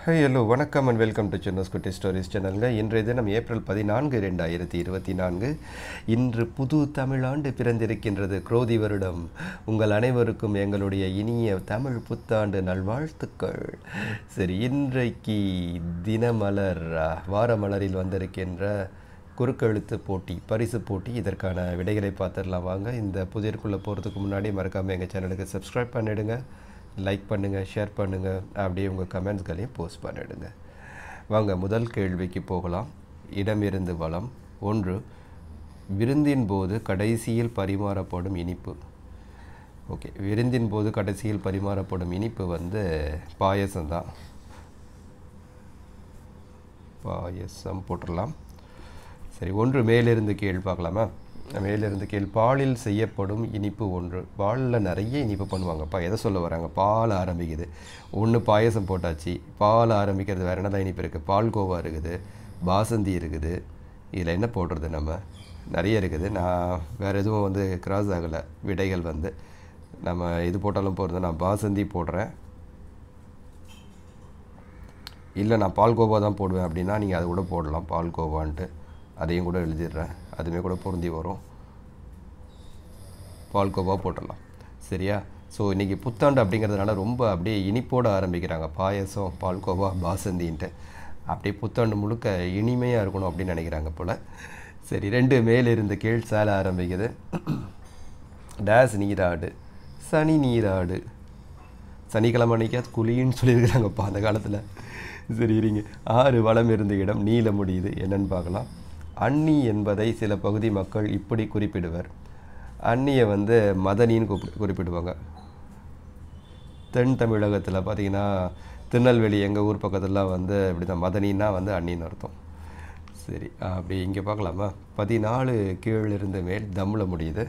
ஹே hello வணக்கம் and welcome to Chennai's Kutti stories சேனலுங்க இன்றைய தினம் ஏப்ரல் பதினான்கு ரெண்டாயிரத்தி இருபத்தி நான்கு இன்று புது தமிழாண்டு பிறந்திருக்கின்றது குரோதி வருடம் உங்கள் அனைவருக்கும் எங்களுடைய இனிய தமிழ் புத்தாண்டு நல்வாழ்த்துக்கள் சரி இன்றைக்கு தினமலர் வாரமலரில் வந்திருக்கின்ற குறுக்கெழுத்து போட்டி பரிசு போட்டி இதற்கான விடைகளை பார்த்துடலாம் வாங்க இந்த புதியற்குள்ளே போகிறதுக்கு முன்னாடி மறக்காமல் எங்கள் சேனலுக்கு சப்ஸ்கிரைப் பண்ணிவிடுங்க லைக் பண்ணுங்கள் ஷேர் பண்ணுங்கள் அப்படியே உங்கள் கமெண்ட்ஸ்களையும் போஸ்ட் பண்ணிடுங்க வாங்க முதல் கேள்விக்கு போகலாம் இடமிருந்து வளம் ஒன்று விருந்தின் போது கடைசியில் பரிமாறப்படும் இனிப்பு ஓகே விருந்தின் போது கடைசியில் பரிமாறப்படும் இனிப்பு வந்து பாயசம்தான் பாயசம் போட்டுடலாம் சரி ஒன்று மேலிருந்து கேள்வி பார்க்கலாமா மேலேருந்து கேள் பாலில் செய்யப்படும் இனிப்பு ஒன்று பாலில் நிறைய இனிப்பு பண்ணுவாங்கப்பா எதை சொல்ல வராங்க பால் ஆரம்பிக்குது ஒன்று பாயசம் போட்டாச்சு பால் ஆரம்பிக்கிறது வேறு என்னதான் இனிப்பு இருக்குது பால் கோவா இருக்குது பாசந்தி இருக்குது இதில் என்ன போடுறது நம்ம நிறைய இருக்குது நான் வேறு எதுவும் வந்து கிராஸ் ஆகலை விடைகள் வந்து நம்ம இது போட்டாலும் போகிறது நான் பாசந்தி போடுறேன் இல்லை நான் பால்கோவா தான் போடுவேன் அப்படின்னா நீங்கள் அதை கூட போடலாம் பால்கோவான்ட்டு அதையும் கூட எழுதிடுறேன் அதுவுமே கூட பொருந்தி வரும் பால்கோவா போட்டுடலாம் சரியா ஸோ இன்றைக்கி புத்தாண்டு அப்படிங்கிறதுனால ரொம்ப அப்படியே இனிப்போட ஆரம்பிக்கிறாங்க பாயசம் பால்கோவா பாசந்தின்ட்டு அப்படியே புத்தாண்டு முழுக்க இனிமையாக இருக்கணும் அப்படின்னு நினைக்கிறாங்க போல் சரி ரெண்டு மேலிருந்து கீழ் சேலை ஆரம்பிக்குது டேஸ் நீராடு சனி நீராடு சனிக்கிழமை அன்றைக்கா குழின்னு சொல்லியிருக்கிறாங்கப்பா அந்த காலத்தில் சரி இருங்க ஆறு வளம் இருந்த இடம் நீல முடியுது என்னென்னு பார்க்கலாம் அன்னி என்பதை சில பகுதி மக்கள் இப்படி குறிப்பிடுவர் அன்னியை வந்து மதனின்னு கூப்பி குறிப்பிடுவாங்க தென் தமிழகத்தில் பார்த்திங்கன்னா திருநெல்வேலி எங்கள் ஊர் பக்கத்துலலாம் வந்து இப்படி தான் மதனின்னா வந்து அன்னின்னு அர்த்தம் சரி அப்படி இங்கே பார்க்கலாமா பதினாலு கீழிருந்து மேல் தமிழ முடியுது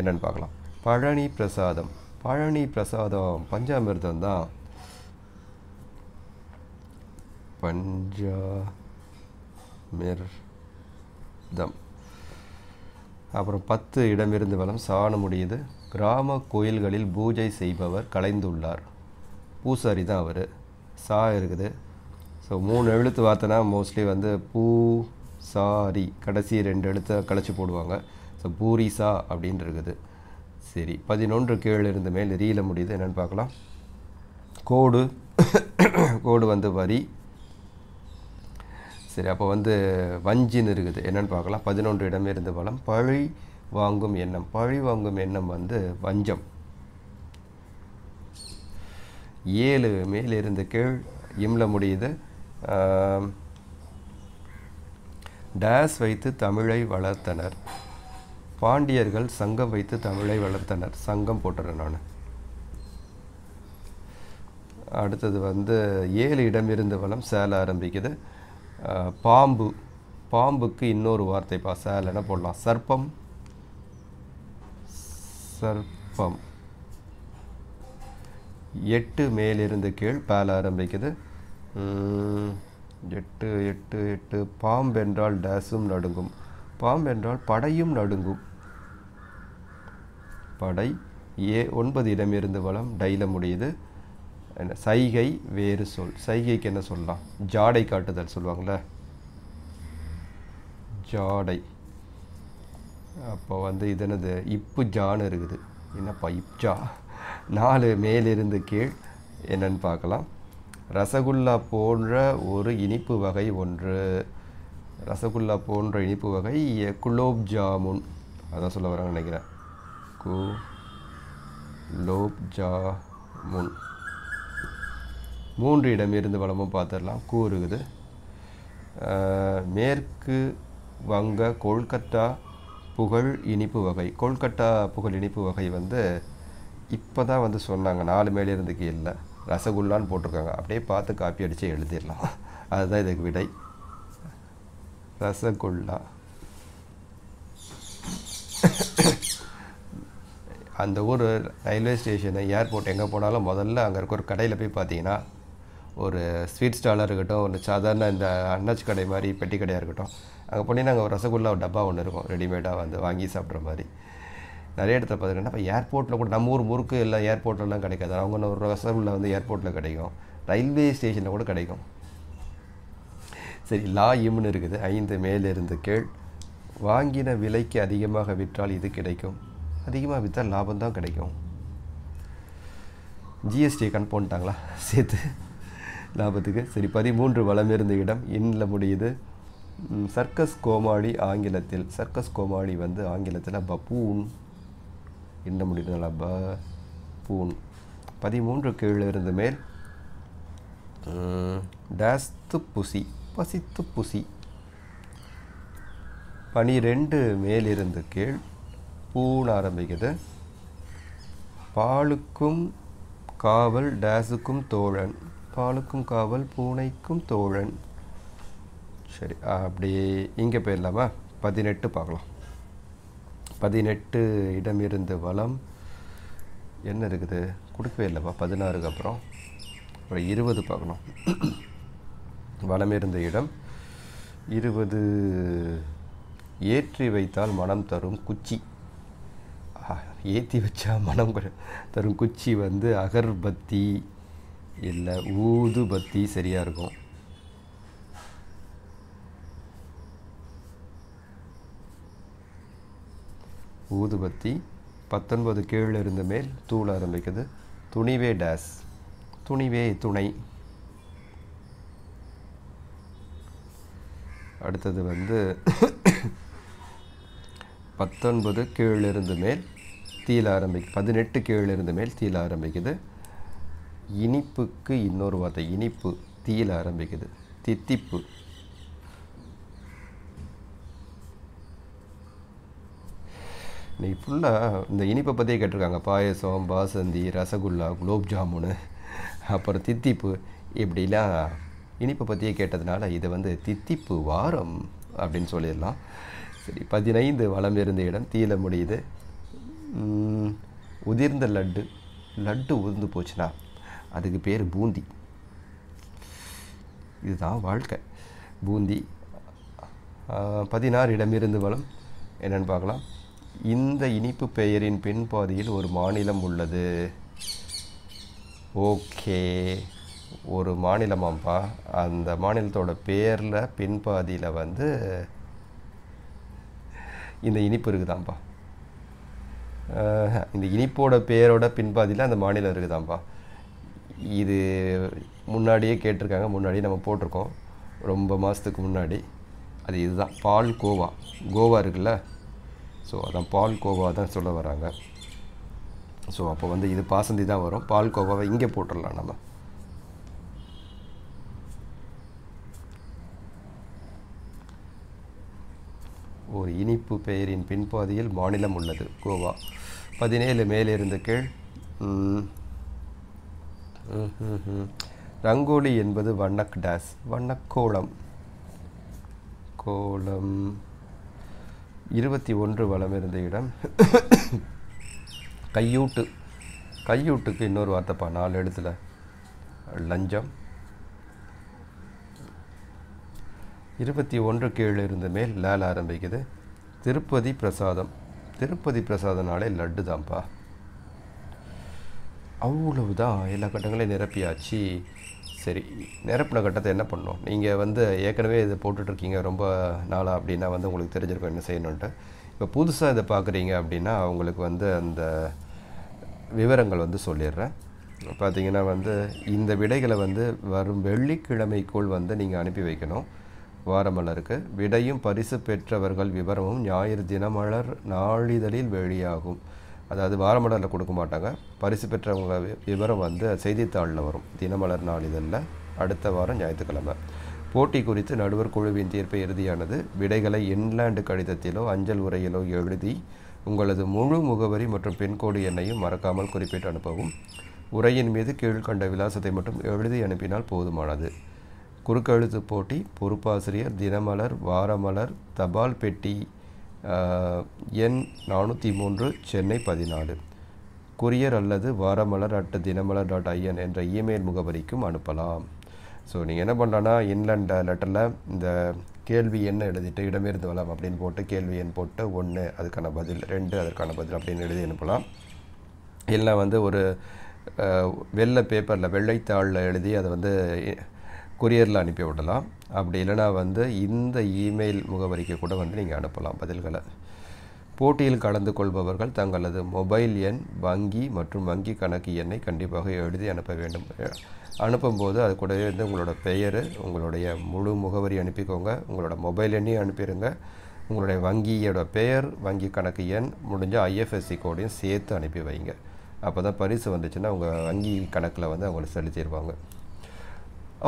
என்னென்னு பார்க்கலாம் பழனி பிரசாதம் பழனி பிரசாதம் பஞ்சாமிர்தம் தான் பஞ்சா மிர் தம் அப்புறம் பத்து இடமிருந்து வளம் சாணமுடையது கிராம கோயில்களில் பூஜை செய்பவர் கலைந்துள்ளார் பூசாரி தான் அவர் சா இருக்குது ஸோ மூணு எழுத்து வார்த்தைனா மோஸ்ட்லி வந்து பூ சாரி கடைசி ரெண்டு எழுத்தை கழிச்சு போடுவாங்க ஸோ பூரி சா அப்படின்னு இருக்குது சரி பதினொன்று கீழே இருந்த மேல் ரீல முடியுது என்னென்னு பார்க்கலாம் கோடு கோடு வந்து வரி சரி அப்போ வந்து வஞ்சின்னு இருக்குது என்னென்னு பார்க்கலாம் பதினொன்று இடமே இருந்து பலம் பழி வாங்கும் எண்ணம் பழி வாங்கும் எண்ணம் வந்து வஞ்சம் ஏழு மேலிருந்து கீழ் இம்ல முடியுது டேஸ் வைத்து தமிழை வளர்த்தனர் பாண்டியர்கள் சங்கம் வைத்து தமிழை வளர்த்தனர் சங்கம் போட்டுறேன் நான் அடுத்தது வந்து ஏழு இடம் இருந்து வளம் சேல ஆரம்பிக்குது பாம்பு பாம்புக்கு இன்னொரு வார்த்தை பாச அதில் என்ன போடலாம் சர்ப்பம் சர்ப்பம் எட்டு மேலிருந்து கீழ் பேல ஆரம்பிக்குது எட்டு எட்டு எட்டு பாம்பு என்றால் டேஸும் நடுங்கும் பாம்பு என்றால் படையும் நடுங்கும் படை ஏ ஒன்பது இடமிருந்து வளம் டைல முடியுது என்ன சைகை வேறு சொல் சைகைக்கு என்ன சொல்லலாம் ஜாடை காட்டுதல் சொல்லுவாங்களே ஜாடை அப்போ வந்து இது என்னது இப்பு ஜான்னு இருக்குது என்னப்பா இப்ஜா நாலு மேலிருந்து கீழ் என்னன்னு பார்க்கலாம் ரசகுல்லா போன்ற ஒரு இனிப்பு வகை ஒன்று ரசகுல்லா போன்ற இனிப்பு வகை குலோப் ஜாமுன் அதான் சொல்ல வராங்கன்னு நினைக்கிறேன் கு லோப் ஜாமுன் மூன்று இடம் இருந்து வளமும் பார்த்துடலாம் கூறுகுது மேற்கு வங்க கொல்கத்தா புகழ் இனிப்பு வகை கொல்கட்டா புகழ் இனிப்பு வகை வந்து இப்போ தான் வந்து சொன்னாங்க நாலு மேலேருந்து கீழே ரசகுல்லான்னு போட்டிருக்காங்க அப்படியே பார்த்து காப்பி அடித்து எழுதிடலாம் அதுதான் இதுக்கு விடை ரசகுல்லா அந்த ஊர் ரயில்வே ஸ்டேஷனு ஏர்போர்ட் எங்கே போனாலும் முதல்ல அங்கே இருக்க ஒரு கடையில் போய் பார்த்தீங்கன்னா ஒரு ஸ்வீட் ஸ்டாலாக இருக்கட்டும் ஒரு சாதாரண இந்த அண்ணாச்சி கடை மாதிரி பெட்டி கடையாக இருக்கட்டும் அங்கே போனி நாங்கள் ஒரு ரசகுல்லா ஒரு டப்பா ஒன்று இருக்கும் ரெடிமேடாக வந்து வாங்கி சாப்பிட்ற மாதிரி நிறைய இடத்துல பார்த்துக்கிட்டோம்னா இப்போ ஏர்போர்ட்டில் கூட நம்ம ஊர் முறுக்கு எல்லாம் ஏர்போர்ட்லலாம் கிடைக்காது அவங்க ஒரு ரசகுல்லா வந்து ஏர்போர்ட்டில் கிடைக்கும் ரயில்வே ஸ்டேஷனில் கூட கிடைக்கும் சரி லா இம்னு இருக்குது ஐந்து மேலிருந்து கீழ் வாங்கின விலைக்கு அதிகமாக விற்றால் இது கிடைக்கும் அதிகமாக விற்றால் லாபம் தான் கிடைக்கும் ஜிஎஸ்டி கண் சேர்த்து லாபத்துக்கு சரி பதிமூன்று வளம் இருந்த இடம் இன்னில் முடியுது சர்க்கஸ் கோமாளி ஆங்கிலத்தில் சர்க்கஸ் கோமாளி வந்து ஆங்கிலத்தில் பப்பூன் என்ன முடியுதுனால ப பூன் பதிமூன்று கீழே இருந்து மேல் டேஸ்து புசி பசித்து புசி பனிரெண்டு மேலிருந்து கீழ் பூன் ஆரம்பிக்குது பாலுக்கும் காவல் டேஸுக்கும் தோழன் பாலுக்கும் காவல் பூனைக்கும் தோழன் சரி அப்படியே இங்கே போயிடலாமா பதினெட்டு பார்க்கலாம் பதினெட்டு இடம் இருந்த வளம் என்ன இருக்குது கொடுக்கவே இல்லைப்பா பதினாறுக்கு அப்புறம் அப்புறம் இருபது பார்க்கணும் வளம் இருந்த இடம் இருபது ஏற்றி வைத்தால் மனம் தரும் குச்சி ஏற்றி வச்சா மனம் தரும் குச்சி வந்து அகர்பத்தி இல்லை ஊதுபத்தி சரியாக இருக்கும் ஊதுபத்தி பத்தொன்பது கீழே இருந்த மேல் தூள் ஆரம்பிக்குது துணிவே டேஸ் துணிவே துணை அடுத்தது வந்து பத்தொன்பது கீழிருந்து மேல் தீல ஆரம்பிக்கு பதினெட்டு கீழிருந்து மேல் தீல ஆரம்பிக்குது இனிப்புக்கு இன்னொரு வார்த்தை இனிப்பு தீயில் ஆரம்பிக்குது தித்திப்பு இன்னைக்கு ஃபுல்லாக இந்த இனிப்பை பற்றியே கேட்டிருக்காங்க பாயசம் பாசந்தி ரசகுல்லா குலோப் ஜாமுனு அப்புறம் தித்திப்பு இப்படிலாம் இனிப்பை பற்றியே கேட்டதுனால இதை வந்து தித்திப்பு வாரம் அப்படின்னு சொல்லிடலாம் சரி பதினைந்து வளம் இருந்த இடம் தீயில முடியுது உதிர்ந்த லட்டு லட்டு உதிர்ந்து போச்சுன்னா அதுக்கு பேர் பூந்தி இதுதான் வாழ்க்கை பூந்தி இடமிருந்து வளம் என்னென்னு பார்க்கலாம் இந்த இனிப்பு பெயரின் பின்பாதியில் ஒரு மாநிலம் உள்ளது ஓகே ஒரு மாநிலமாம்ப்பா அந்த மாநிலத்தோட பேரில் பின்பாதியில் வந்து இந்த இனிப்பு இருக்குதாம்ப்பா இந்த இனிப்போட பேரோட பின்பாதியில் அந்த மாநிலம் இருக்குதாம்ப்பா இது முன்னாடியே கேட்டிருக்காங்க முன்னாடியே நம்ம போட்டிருக்கோம் ரொம்ப மாதத்துக்கு முன்னாடி அது இதுதான் பால் கோவா கோவா இருக்குல்ல ஸோ அதான் பால் கோவா தான் சொல்ல வராங்க ஸோ அப்போ வந்து இது பாசந்தி தான் வரும் பால் கோவாவை இங்கே போட்டுடலாம் நம்ம ஒரு இனிப்பு பெயரின் பின்பாதியில் மாநிலம் உள்ளது கோவா பதினேழு மேலிருந்து கீழ் ரங்கோலி என்பது வண்ணக் டேஸ் வண்ணக்கோளம் கோலம் இருபத்தி ஒன்று வளம் இருந்த இடம் கையூட்டு கையூட்டுக்கு இன்னொரு வார்த்தைப்பா நாலு எழுத்தில் லஞ்சம் இருபத்தி ஒன்று கீழே இருந்து மேல் லேல் ஆரம்பிக்குது திருப்பதி பிரசாதம் திருப்பதி பிரசாதனாலே லட்டு தான்ப்பா அவ்வளவு தான் எல்லா கட்டங்களையும் நிரப்பியாச்சு சரி நிரப்பின கட்டத்தை என்ன பண்ணோம் நீங்கள் வந்து ஏற்கனவே இதை போட்டுட்ருக்கீங்க ரொம்ப நாளாக அப்படின்னா வந்து உங்களுக்கு தெரிஞ்சிருக்கும் என்ன செய்யணுன்ட்டு இப்போ புதுசாக இதை பார்க்குறீங்க அப்படின்னா உங்களுக்கு வந்து அந்த விவரங்கள் வந்து சொல்லிடுறேன் பார்த்தீங்கன்னா வந்து இந்த விடைகளை வந்து வரும் வெள்ளிக்கிழமைக்குள் வந்து நீங்கள் அனுப்பி வைக்கணும் வாரமலருக்கு விடையும் பரிசு பெற்றவர்கள் விவரமும் ஞாயிறு தினமலர் நாளிதழில் வெளியாகும் அதாவது வாரமடலில் கொடுக்க மாட்டாங்க பரிசு பெற்றவங்க விவரம் வந்து செய்தித்தாளில் வரும் தினமலர் நாளிதழில் அடுத்த வாரம் ஞாயிற்றுக்கிழமை போட்டி குறித்து நடுவர் குழுவின் தீர்ப்பை இறுதியானது விடைகளை இன்லாண்டு கடிதத்திலோ அஞ்சல் உரையிலோ எழுதி உங்களது முழு முகவரி மற்றும் பின்கோடு எண்ணையும் மறக்காமல் குறிப்பிட்டு அனுப்பவும் உரையின் மீது கீழ்கண்ட விலாசத்தை மட்டும் எழுதி அனுப்பினால் போதுமானது குறுக்கெழுத்து போட்டி பொறுப்பாசிரியர் தினமலர் வாரமலர் தபால் பெட்டி எண் நானூற்றி மூன்று சென்னை பதினாலு குரியர் அல்லது Varamalar at Dinamalar dot IN என்ற இமெயில் முகவரிக்கும் அனுப்பலாம் ஸோ நீங்கள் என்ன பண்ணலான்னா இன்லண்ட் லெட்டரில் இந்த கேள்வி என்ன எழுதிட்டு இடமிருந்து வளம் அப்படின்னு போட்டு கேள்வி எண் போட்டு ஒன்று அதுக்கான பதில் ரெண்டு அதற்கான பதில் அப்படின்னு எழுதி அனுப்பலாம் இல்லை வந்து ஒரு வெள்ளை பேப்பரில் வெள்ளைத்தாளில் எழுதி அதை வந்து கொரியரில் அனுப்பி விடலாம் அப்படி இல்லைனா வந்து இந்த இமெயில் முகவரிக்கு கூட வந்து நீங்கள் அனுப்பலாம் பதில்களை போட்டியில் கலந்து கொள்பவர்கள் தங்களது மொபைல் எண் வங்கி மற்றும் வங்கி கணக்கு எண்ணை கண்டிப்பாக எழுதி அனுப்ப வேண்டும் அனுப்பும்போது அது கூடவே வந்து உங்களோட பெயர் உங்களுடைய முழு முகவரி அனுப்பிக்கோங்க உங்களோட மொபைல் எண்ணையும் அனுப்பிடுங்க உங்களுடைய வங்கியோட பெயர் வங்கி கணக்கு எண் முடிஞ்ச ஐஎஃப்எஸ்சி கோடையும் சேர்த்து அனுப்பி வைங்க அப்போ தான் பரிசு வந்துச்சுன்னா உங்கள் வங்கி கணக்கில் வந்து அவங்களை செலுத்திடுவாங்க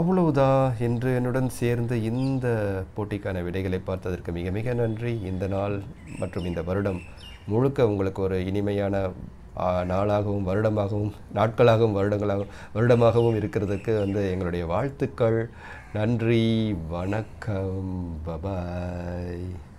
அவ்வளவுதா என்று என்னுடன் சேர்ந்து இந்த போட்டிக்கான விடைகளை பார்த்ததற்கு மிக மிக நன்றி இந்த நாள் மற்றும் இந்த வருடம் முழுக்க உங்களுக்கு ஒரு இனிமையான நாளாகவும் வருடமாகவும் நாட்களாகவும் வருடங்களாகவும் வருடமாகவும் இருக்கிறதுக்கு வந்து எங்களுடைய வாழ்த்துக்கள் நன்றி வணக்கம் பபாய்